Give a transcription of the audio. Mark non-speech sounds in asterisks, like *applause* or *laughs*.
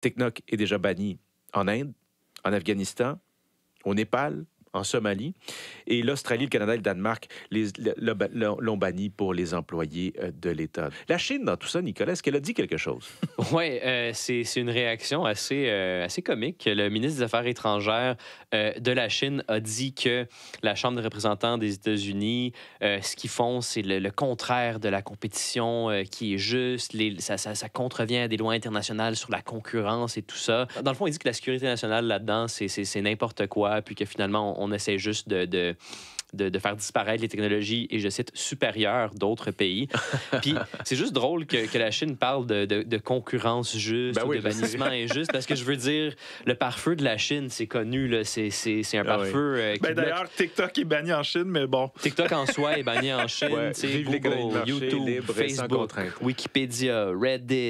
Technoc est déjà banni en Inde, en Afghanistan, au Népal, en Somalie. Et l'Australie, le Canada et le Danemark l'ont banni pour les employés euh, de l'État. La Chine, dans tout ça, Nicolas, est-ce qu'elle a dit quelque chose? *laughs* oui, euh, c'est une réaction assez, euh, assez comique. Le ministre des Affaires étrangères de la Chine a dit que la Chambre des représentants des États-Unis, ce qu'ils font, c'est le, contraire de la compétition qui est juste. ça, ça, contrevient à des lois internationales sur la concurrence et tout ça. Dans le fond, il dit que la sécurité nationale là-dedans, c'est n'importe quoi, puis que finalement, on on essaie juste de, de de, de, faire disparaître les technologies, et je cite, supérieures d'autres pays. *laughs* Puis c'est juste drôle que, que, la Chine parle de, de, de concurrence juste, ben de bannissement ben injuste, parce que je veux dire, le pare-feu de la Chine, c'est connu, c'est un ah pare-feu. Ah D'ailleurs, TikTok est banni en Chine, mais bon. TikTok en soi est banni en *laughs* Chine. Ouais, Google, YouTube, Facebook, Wikipédia, Reddit,